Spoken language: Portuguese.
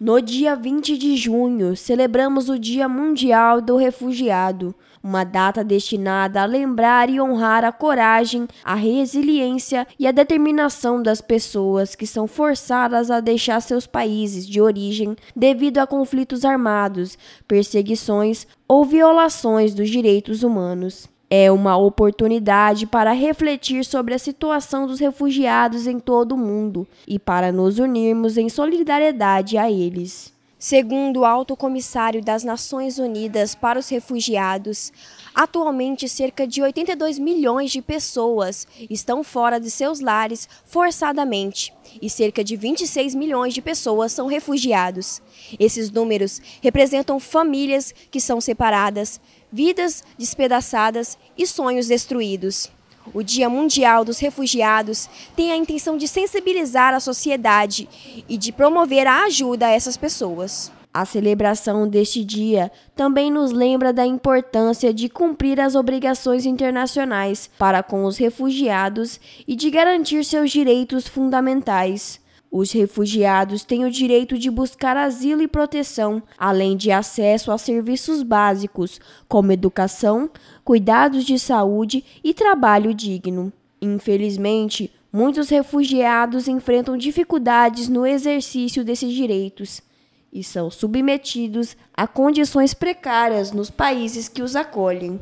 No dia 20 de junho, celebramos o Dia Mundial do Refugiado, uma data destinada a lembrar e honrar a coragem, a resiliência e a determinação das pessoas que são forçadas a deixar seus países de origem devido a conflitos armados, perseguições ou violações dos direitos humanos. É uma oportunidade para refletir sobre a situação dos refugiados em todo o mundo e para nos unirmos em solidariedade a eles. Segundo o alto comissário das Nações Unidas para os Refugiados, atualmente cerca de 82 milhões de pessoas estão fora de seus lares forçadamente e cerca de 26 milhões de pessoas são refugiados. Esses números representam famílias que são separadas, vidas despedaçadas e sonhos destruídos. O Dia Mundial dos Refugiados tem a intenção de sensibilizar a sociedade e de promover a ajuda a essas pessoas. A celebração deste dia também nos lembra da importância de cumprir as obrigações internacionais para com os refugiados e de garantir seus direitos fundamentais. Os refugiados têm o direito de buscar asilo e proteção, além de acesso a serviços básicos, como educação, cuidados de saúde e trabalho digno. Infelizmente, muitos refugiados enfrentam dificuldades no exercício desses direitos e são submetidos a condições precárias nos países que os acolhem.